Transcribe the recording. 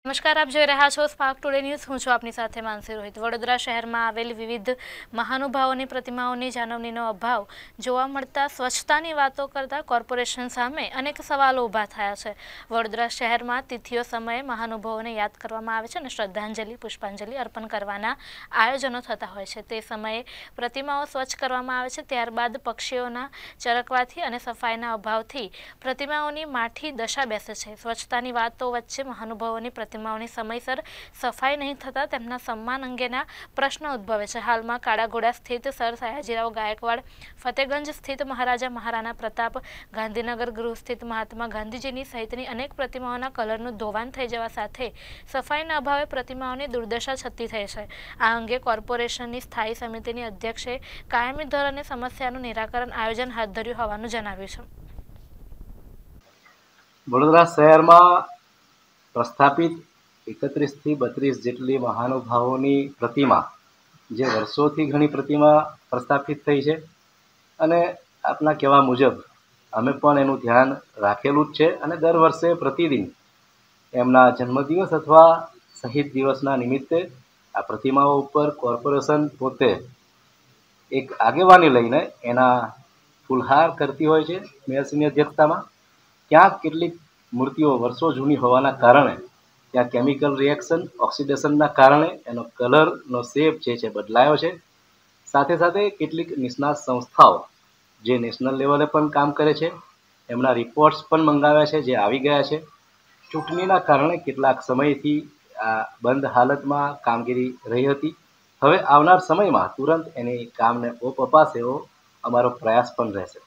નમસ્કાર આપ જોઈ રહ્યા છો સ્પાર્ક ટુડે ન્યૂઝ હું છું આપની સાથે માનસી રોહિત વડોદરા શહેરમાં આવેલ વિવિધ મહાનુભાવોની પ્રતિમાઓની જાણવણીનો અભાવ જોવા મળતા સ્વચ્છતાની વાતો કરતા કોર્પોરેશન સામે અનેક સવાલો ઊભા થયા છે વડોદરા શહેરમાં તિથિઓ સમયે મહાનુભાવોને યાદ કરવામાં આવે છે અને શ્રદ્ધાંજલિ પુષ્પાંજલિ અર્પણ કરવાના આયોજનો થતા હોય છે તે સમયે પ્રતિમાઓ સ્વચ્છ કરવામાં આવે છે ત્યારબાદ પક્ષીઓના ચરકવાથી અને સફાઈના અભાવથી પ્રતિમાઓની માઠી દશા બેસે છે સ્વચ્છતાની વાતો વચ્ચે મહાનુભાવોની પ્રતિમા સીમાઓની સમયસર સફાઈ નહીં થતાં તેમના સન્માન અંગેના પ્રશ્ન ઉદ્ભવે છે હાલમાં કાળાઘોડા સ્થિત સર સયાજીરાવ ગાયકવાડ ફતેગંજ સ્થિત મહારાજા મહારાણા પ્રતાપ ગાંધીનગર ગૃહ સ્થિત મહાત્મા ગાંધીજીની સહિતની અનેક પ્રતિમાઓના કલરનું ધોવાણ થઈ જવા સાથે સફાઈના અભાવે પ્રતિમાઓની દુર્દશા છતી થઈ છે આ અંગે કોર્પોરેશનની સ્થાયી સમિતિની અધ્યક્ષે કાયમી ધોરણે સમસ્યાનું નિરાકરણ આયોજન હાથ ધર્યું હોવાનું જણાવ્યું છે વડોદરા શહેરમાં પ્રસ્થાપિત એકત્રીસથી બત્રીસ જેટલી મહાનુભાવોની પ્રતિમા જે વર્ષોથી ઘણી પ્રતિમા પ્રસ્થાપિત થઈ છે અને આપના કહેવા મુજબ અમે પણ એનું ધ્યાન રાખેલું જ છે અને દર વર્ષે પ્રતિદિન એમના જન્મદિવસ અથવા શહીદ દિવસના નિમિત્તે આ પ્રતિમાઓ ઉપર કોર્પોરેશન પોતે એક આગેવાની લઈને એના ફૂલહાર કરતી હોય છે મેયરશ્રીની અધ્યક્ષતામાં ક્યાંક કેટલીક મૂર્તિઓ વર્ષો જૂની હોવાના કારણે ત્યાં કેમિકલ રિએક્શન ઓક્સિડેશનના કારણે એનો કલરનો શેપ જે છે બદલાયો છે સાથે સાથે કેટલીક નિષ્ણાત સંસ્થાઓ જે નેશનલ લેવલે પણ કામ કરે છે એમના રિપોર્ટ્સ પણ મંગાવ્યા છે જે આવી ગયા છે ચૂંટણીના કારણે કેટલાક સમયથી આ બંધ હાલતમાં કામગીરી રહી હતી હવે આવનાર સમયમાં તુરંત એની કામને ઓપ અપાશે એવો અમારો પ્રયાસ પણ રહેશે